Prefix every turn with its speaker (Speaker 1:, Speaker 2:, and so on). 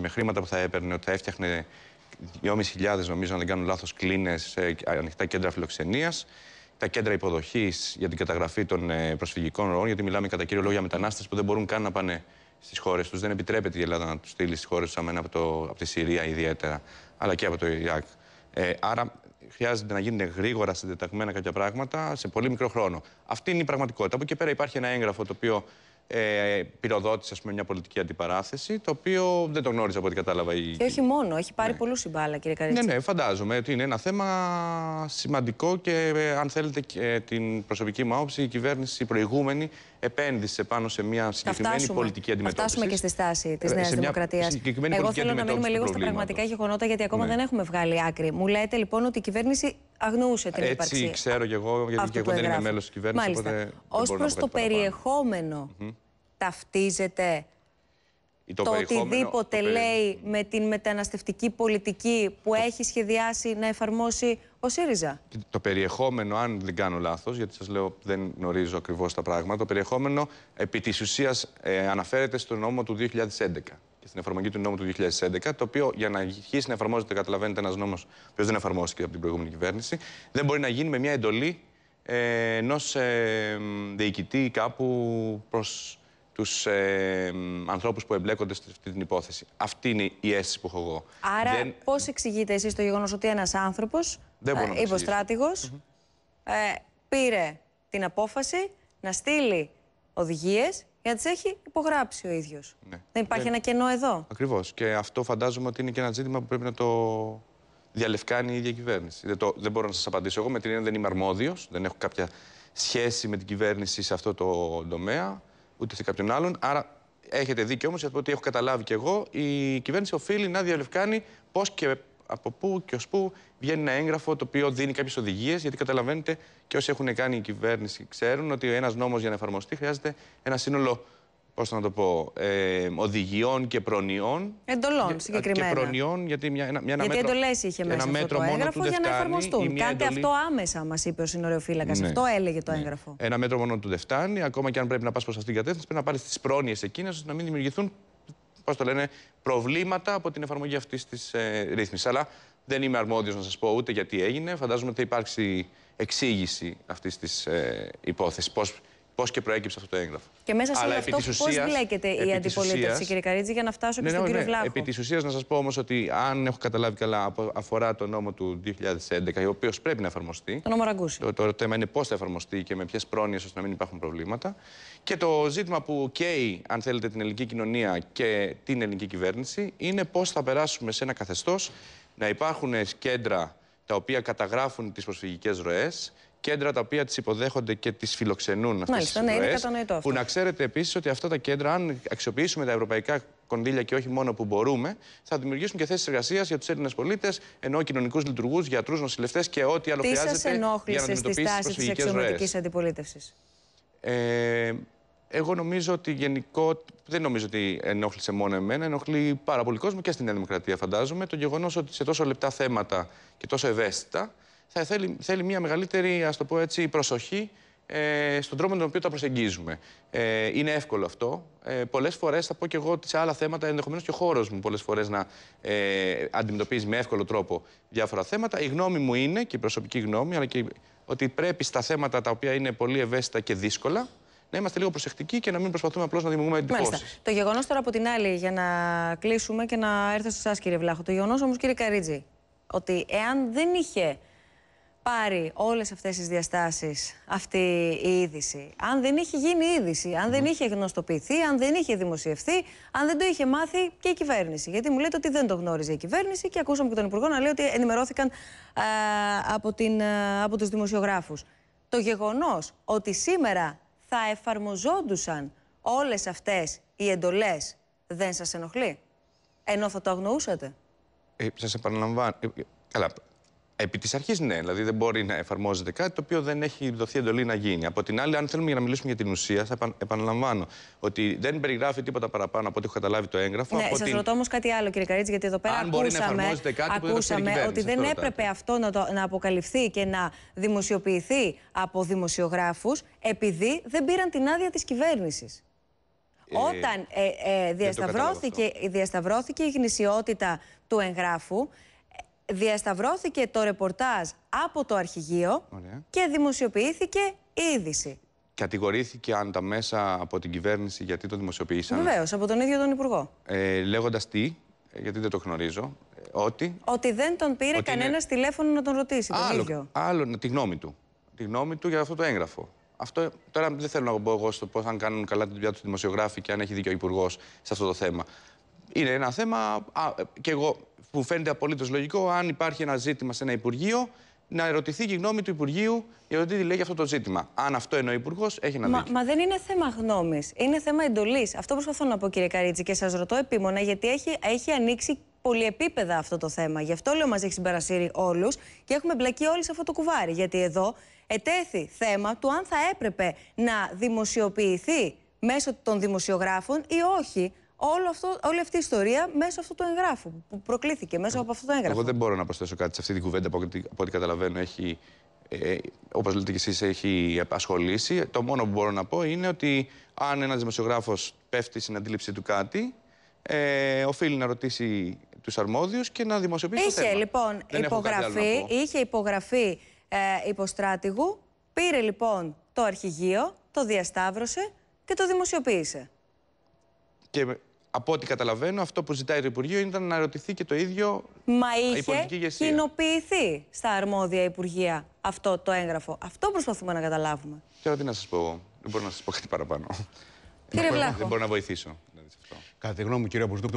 Speaker 1: με χρήματα που θα έπαιρνε, ότι θα έφτιαχνε 2.500 νομίζω, αν δεν κάνω λάθος, κλίνες σε ανοιχτά κέντρα φιλοξενίας, Τα κέντρα υποδοχής για την καταγραφή των ε, προσφυγικών ροών, γιατί μιλάμε κατά κύριο λόγο για μετανάστες που δεν μπορούν καν να πάνε στις χώρες τους. Δεν επιτρέπεται η Ελλάδα να τους στείλει στις χώρες τους, αμένα από, το, από τη Συρία ιδιαίτερα, αλλά και από το Ιράκ. Ε, άρα χρειάζεται να γίνουν γρήγορα συντεταγμένα κάποια πράγματα σε πολύ μικρό χρόνο. Αυτή είναι η πραγματικότητα. Από εκεί πέρα υπάρχει ένα έγγραφο το οποίο ε, πυροδότησε ας πούμε, μια πολιτική αντιπαράθεση, το οποίο δεν το γνώριζε από ό,τι κατάλαβα η. Και
Speaker 2: όχι μόνο, έχει πάρει ναι. πολλού συμπάλα, κύριε Καρδίτσα. Ναι,
Speaker 1: ναι, φαντάζομαι ότι είναι ένα θέμα σημαντικό και ε, αν θέλετε και την προσωπική μου άποψη, η κυβέρνηση η προηγούμενη επένδυσε πάνω σε μια συγκεκριμένη πολιτική αντιμετώπιση. Θα φτάσουμε
Speaker 2: και στη στάση ε, της Νέας Δημοκρατία. Εγώ θέλω να μείνουμε λίγο στα πραγματικά γεγονότα, γιατί ακόμα ναι. δεν έχουμε βγάλει άκρη. Μου λέτε λοιπόν ότι η κυβέρνηση αγνοούσε την Έτσι, υπάρξη. ξέρω
Speaker 1: κι εγώ, γιατί και εγώ δεν είμαι μέλος της κυβέρνησης. Μάλιστα. Ω προ το
Speaker 2: περιεχόμενο, mm -hmm. ταυτίζεται
Speaker 1: το, το οτιδήποτε το λέει
Speaker 2: με την μεταναστευτική πολιτική που έχει σχεδιάσει να εφαρμόσει ο ΣΥΡΙΖΑ.
Speaker 1: Το περιεχόμενο, αν δεν κάνω λάθος, γιατί σας λέω δεν γνωρίζω ακριβώς τα πράγματα, το περιεχόμενο επί της ουσίας ε, αναφέρεται στο νόμο του 2011 και στην εφαρμογή του νόμου του 2011, το οποίο για να αρχίσει να εφαρμόζεται, καταλαβαίνετε, ένας νόμος που δεν εφαρμόστηκε από την προηγούμενη κυβέρνηση, δεν μπορεί να γίνει με μια εντολή ε, ενός ε, διοικητή κάπου προς τους ε, ανθρώπους που εμπλέκονται σε αυτή την υπόθεση. Αυτή είναι η αίσθηση που έχω εγώ.
Speaker 2: Άρα, δεν... πώς εξηγείτε εσείς το γεγονός ότι ένας άνθρωπος, ε, υποστράτηγο, ε, πήρε την απόφαση να στείλει οδηγίες γιατί τις έχει υπογράψει ο ίδιος. Ναι. Δεν υπάρχει ένα κενό εδώ.
Speaker 1: Ακριβώς. Και αυτό φαντάζομαι ότι είναι και ένα ζήτημα που πρέπει να το διαλευκάνει η ίδια κυβέρνηση. Δεν, μπορώ να σας απαντήσω εγώ. Με την έννοια δεν είμαι αρμόδιος, δεν έχω κάποια σχέση με την κυβέρνηση σε αυτό το τομέα, ούτε σε κάποιον άλλον. Άρα έχετε δίκιο όμως, γιατί έχω καταλάβει κι εγώ, η κυβέρνηση οφείλει να διαλευκάνει πώς και από πού και ως πού βγαίνει ένα έγγραφο το οποίο δίνει κάποιες οδηγίες, γιατί καταλαβαίνετε και όσοι έχουν κάνει η κυβέρνηση ξέρουν ότι ένας νόμος για να εφαρμοστεί χρειάζεται ένα σύνολο πώς να το πω, ε, οδηγιών και προνοιών.
Speaker 2: Εντολών ε, συγκεκριμένα. Και
Speaker 1: προνοιών, γιατί μια, μια, γιατί μέτρο, εντολές είχε μέσα ένα αυτό το έγγραφο για να εφαρμοστούν. Κάντε αυτό
Speaker 2: άμεσα, μας είπε ο συνοριοφύλακας. Ναι. Αυτό έλεγε το ναι. έγγραφο.
Speaker 1: Ένα μέτρο μόνο του δεν φτάνει, ακόμα και αν πρέπει να πας προς αυτήν την κατεύθυνση, πρέπει να πάρεις τις πρόνοιες εκείνες, ώστε να μην δημιουργηθούν πώς το λένε, προβλήματα από την εφαρμογή αυτής της ε, ρύθμισης. Αλλά δεν είμαι αρμόδιος να σας πω ούτε γιατί έγινε. Φαντάζομαι ότι θα υπάρξει εξήγηση αυτής της ε, υπόθεσης, πώς Πώς και προέκυψε αυτό το έγγραφο. Και μέσα σε Αλλά αυτό, πώ μπλέκεται η αντιπολίτευση, κύριε
Speaker 2: Καρίτζη, για να φτάσω ναι, και ναι, στον κύριο ναι. Βλάχο.
Speaker 1: Επί της ουσίας, να σας πω όμως ότι, αν έχω καταλάβει καλά, αφορά το νόμο του 2011, ο οποίος πρέπει να εφαρμοστεί. Το νόμο Ραγκούση. Το, το θέμα είναι πώς θα εφαρμοστεί και με ποιες πρόνοιες ώστε να μην υπάρχουν προβλήματα. Και το ζήτημα που καίει, αν θέλετε, την ελληνική κοινωνία και την ελληνική κυβέρνηση είναι πώς θα περάσουμε σε ένα καθεστώς να υπάρχουν κέντρα τα οποία καταγράφουν τις προσφυγικές ροές κέντρα τα οποία τις υποδέχονται και τις φιλοξενούν αυτές τις ναι, είναι κατανοητό αυτό. Που να ξέρετε επίσης ότι αυτά τα κέντρα, αν αξιοποιήσουμε τα ευρωπαϊκά κονδύλια και όχι μόνο που μπορούμε, θα δημιουργήσουν και θέσεις εργασίας για τους Έλληνες πολίτες, ενώ κοινωνικούς λειτουργούς, γιατρούς, νοσηλευτές και ό,τι άλλο τι χρειάζεται Τι σα ενόχλησε στη στάση τη αντιπολίτευσης. Ε, εγώ νομίζω ότι γενικό. Δεν νομίζω ότι ενόχλησε μόνο εμένα, ενοχλεί πάρα πολύ κόσμο και στην Δημοκρατία, φαντάζομαι. Το γεγονός ότι σε τόσο λεπτά θέματα και τόσο ευαίσθητα θα θέλει, θέλει μια μεγαλύτερη ας το πω έτσι, προσοχή ε, στον τρόπο με τον οποίο τα προσεγγίζουμε. Ε, είναι εύκολο αυτό. Ε, πολλές φορές, θα πω και εγώ ότι σε άλλα θέματα, ενδεχομένως και ο χώρος μου πολλές φορές να ε, αντιμετωπίζει με εύκολο τρόπο διάφορα θέματα. Η γνώμη μου είναι και η προσωπική γνώμη, αλλά και ότι πρέπει στα θέματα τα οποία είναι πολύ ευαίσθητα και δύσκολα, να είμαστε λίγο προσεκτικοί και να μην προσπαθούμε απλώς να δημιουργούμε εντυπώσεις. Μάλιστα.
Speaker 2: Το γεγονός τώρα από την άλλη, για να κλείσουμε και να έρθω σε εσάς, κύριε Βλάχο, το γεγονός όμως, κύριε Καρίτζη, ότι εάν δεν είχε πάρει όλες αυτές τις διαστάσεις αυτή η είδηση, αν δεν είχε γίνει είδηση, αν δεν είχε γνωστοποιηθεί, αν δεν είχε δημοσιευθεί, αν δεν το είχε μάθει και η κυβέρνηση. Γιατί μου λέτε ότι δεν το γνώριζε η κυβέρνηση και ακούσαμε και τον Υπουργό να λέει ότι ενημερώθηκαν από, την, από τους δημοσιογράφους. Το γεγονός ότι σήμερα θα εφαρμοζόντουσαν όλες αυτές οι εντολές δεν σας ενοχλεί, ενώ θα το αγνοούσατε.
Speaker 1: Ε, σας επαναλαμβάνω. Ε, Επί της αρχής, ναι. Δηλαδή, δεν μπορεί να εφαρμόζεται κάτι το οποίο δεν έχει δοθεί εντολή να γίνει. Από την άλλη, αν θέλουμε για να μιλήσουμε για την ουσία, θα επαναλαμβάνω ότι δεν περιγράφει τίποτα παραπάνω από ό,τι έχω καταλάβει το έγγραφο. Ναι, σας την... ρωτώ
Speaker 2: όμως κάτι άλλο, κύριε Καρίτση, γιατί εδώ πέρα αν ακούσαμε, να κάτι ακούσαμε ότι δεν έπρεπε αυτό να, να αποκαλυφθεί και να δημοσιοποιηθεί από δημοσιογράφους, επειδή δεν πήραν την άδεια της κυβέρνησης. Ε, Όταν ε, ε, διασταυρώθηκε, διασταυρώθηκε η γνησιότητα του εγγράφου, διασταυρώθηκε το ρεπορτάζ από το αρχηγείο και δημοσιοποιήθηκε η είδηση.
Speaker 1: Κατηγορήθηκε αν τα μέσα από την κυβέρνηση γιατί το δημοσιοποιήσαν. Βεβαίως,
Speaker 2: από τον ίδιο τον Υπουργό.
Speaker 1: Ε, Λέγοντας τι, ε, γιατί δεν το γνωρίζω, ε, ότι.
Speaker 2: Ότι δεν τον πήρε κανένα τηλέφωνο να τον ρωτήσει. Άλλο, τον
Speaker 1: ίδιο. άλλο, τη γνώμη του. Τη γνώμη του για αυτό το έγγραφο. Αυτό, τώρα δεν θέλω να μπω εγώ στο πώς αν κάνουν καλά τη δουλειά τους δημοσιογράφοι και αν έχει δίκιο ο Υπουργός σε αυτό το θέμα είναι ένα θέμα α, και εγώ που φαίνεται απολύτως λογικό, αν υπάρχει ένα ζήτημα σε ένα Υπουργείο, να ερωτηθεί και η γνώμη του Υπουργείου για το τι λέει για αυτό το ζήτημα. Αν αυτό εννοεί ο Υπουργός, έχει να δει.
Speaker 2: Μα, δεν είναι θέμα γνώμης. Είναι θέμα εντολής. Αυτό προσπαθώ να πω, κύριε Καρίτσι και σας ρωτώ επίμονα, γιατί έχει, έχει ανοίξει πολυεπίπεδα αυτό το θέμα. Γι' αυτό λέω μας έχει συμπαρασύρει όλους και έχουμε μπλακεί όλοι σε αυτό το κουβάρι. Γιατί εδώ ετέθη θέμα του αν θα έπρεπε να δημοσιοποιηθεί μέσω των δημοσιογράφων ή όχι όλο αυτό, όλη αυτή η ιστορία μέσω αυτού του εγγράφου που προκλήθηκε, μέσα από αυτό το έγγραφο. Εγώ δεν
Speaker 1: μπορώ να προσθέσω κάτι σε αυτή την κουβέντα που από ό,τι καταλαβαίνω έχει, ε, όπως λέτε και εσείς, έχει ασχολήσει. Το μόνο που μπορώ να πω είναι ότι αν ένας δημοσιογράφος πέφτει στην αντίληψη του κάτι, ε, οφείλει να ρωτήσει τους αρμόδιους και να δημοσιοποιήσει είχε, το θέμα. Λοιπόν, υπογραφή,
Speaker 2: είχε υπογραφή ε, υποστράτηγου, πήρε λοιπόν το αρχηγείο, το διασταύρωσε και το δημοσιοποίησε.
Speaker 1: Και από ό,τι καταλαβαίνω, αυτό που ζητάει το Υπουργείο ήταν να ρωτηθεί και το ίδιο Μα είχε
Speaker 2: κοινοποιηθεί στα αρμόδια Υπουργεία αυτό το έγγραφο. Αυτό προσπαθούμε να καταλάβουμε.
Speaker 1: Τώρα τι να σας πω εγώ. Δεν μπορώ να σας πω κάτι παραπάνω. Δεν μπορώ να βοηθήσω. γνώμη μου, κύριε